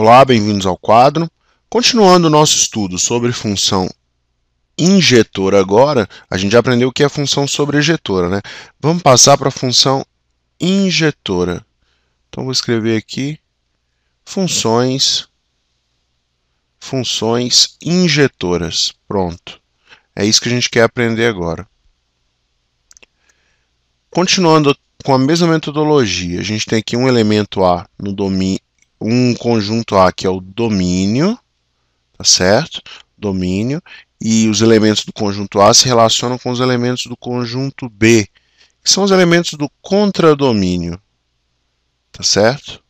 Olá, bem-vindos ao quadro. Continuando o nosso estudo sobre função injetora agora, a gente já aprendeu o que é função sobrejetora, né? Vamos passar para a função injetora. Então, vou escrever aqui funções, funções injetoras. Pronto. É isso que a gente quer aprender agora. Continuando com a mesma metodologia, a gente tem aqui um elemento A no domínio um conjunto A que é o domínio, tá certo? Domínio, e os elementos do conjunto A se relacionam com os elementos do conjunto B, que são os elementos do contradomínio, tá certo?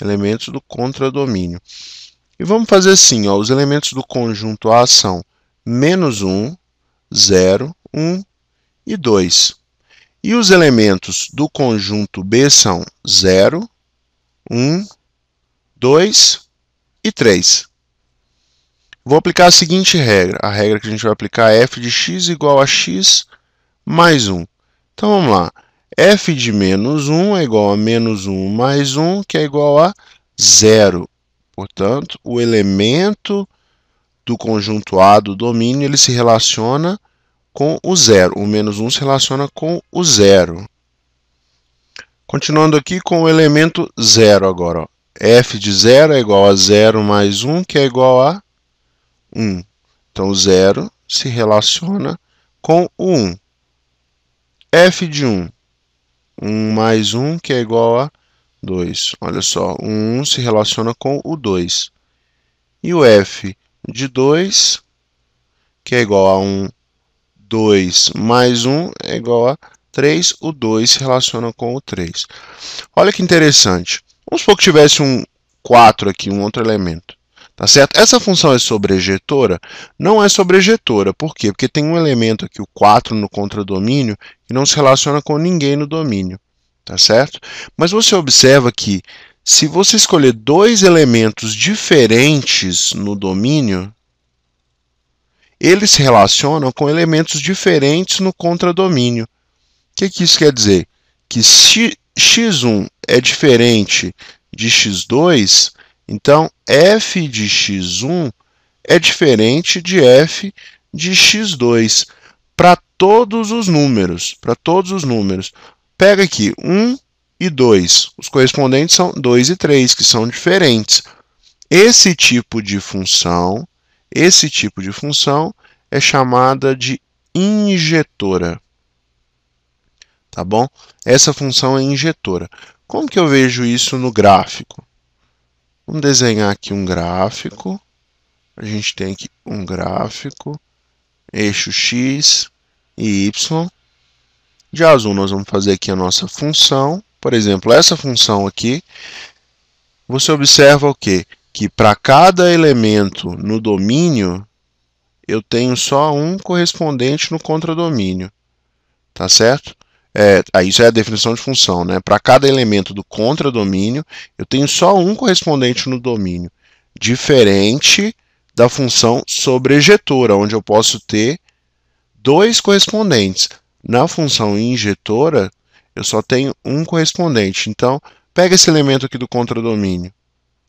Elementos do contradomínio. E vamos fazer assim, ó, os elementos do conjunto A são menos 1, 0, 1 e 2. E os elementos do conjunto B são 0, 1 2 e 3. Vou aplicar a seguinte regra. A regra que a gente vai aplicar é f de x igual a x mais 1. Então vamos lá. f de menos 1 é igual a menos 1 mais 1, que é igual a zero. Portanto, o elemento do conjunto A do domínio ele se relaciona com o zero. O menos 1 se relaciona com o zero. Continuando aqui com o elemento zero agora. Ó f de zero é igual a 0 mais 1, que é igual a 1. Então, 0 se relaciona com o 1. f de 1, 1 mais 1, que é igual a 2. Olha só, o 1 se relaciona com o 2. E o f de 2, que é igual a 1, 2 mais 1 é igual a 3. O 2 se relaciona com o 3. Olha que interessante. Vamos supor que tivesse um 4 aqui, um outro elemento. Tá certo? Essa função é sobrejetora? Não é sobrejetora. Por quê? Porque tem um elemento aqui, o 4, no contradomínio, que não se relaciona com ninguém no domínio. Tá certo? Mas você observa que se você escolher dois elementos diferentes no domínio, eles se relacionam com elementos diferentes no contradomínio. O que, que isso quer dizer? Que se x1 é diferente de x2, então f de x1 é diferente de f de x2 para todos os números, para todos os números. Pega aqui 1 e 2. Os correspondentes são 2 e 3, que são diferentes. Esse tipo de função, esse tipo de função é chamada de injetora tá bom? Essa função é injetora. Como que eu vejo isso no gráfico? Vamos desenhar aqui um gráfico. A gente tem aqui um gráfico, eixo x e y. De azul nós vamos fazer aqui a nossa função. Por exemplo, essa função aqui, você observa o quê? Que para cada elemento no domínio, eu tenho só um correspondente no contradomínio. Tá certo? é, aí é a definição de função, né? Para cada elemento do contradomínio, eu tenho só um correspondente no domínio, diferente da função sobrejetora, onde eu posso ter dois correspondentes. Na função injetora, eu só tenho um correspondente. Então, pega esse elemento aqui do contradomínio.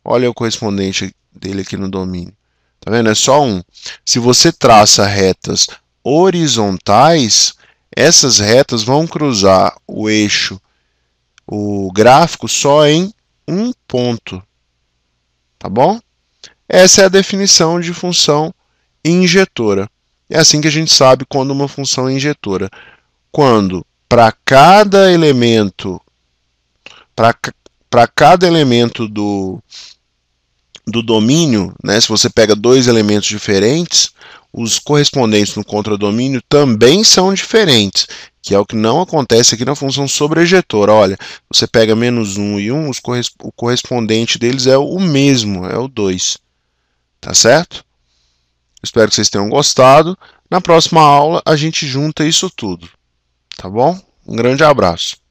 Olha o correspondente dele aqui no domínio. Tá vendo? É só um. Se você traça retas horizontais, essas retas vão cruzar o eixo, o gráfico, só em um ponto. Tá bom? Essa é a definição de função injetora. É assim que a gente sabe quando uma função é injetora. Quando para cada elemento para cada elemento do, do domínio, né, se você pega dois elementos diferentes, os correspondentes no contradomínio também são diferentes, que é o que não acontece aqui na função sobrejetora. Olha, você pega menos 1 e 1, corres o correspondente deles é o mesmo, é o 2. Tá certo? Espero que vocês tenham gostado. Na próxima aula, a gente junta isso tudo. Tá bom? Um grande abraço.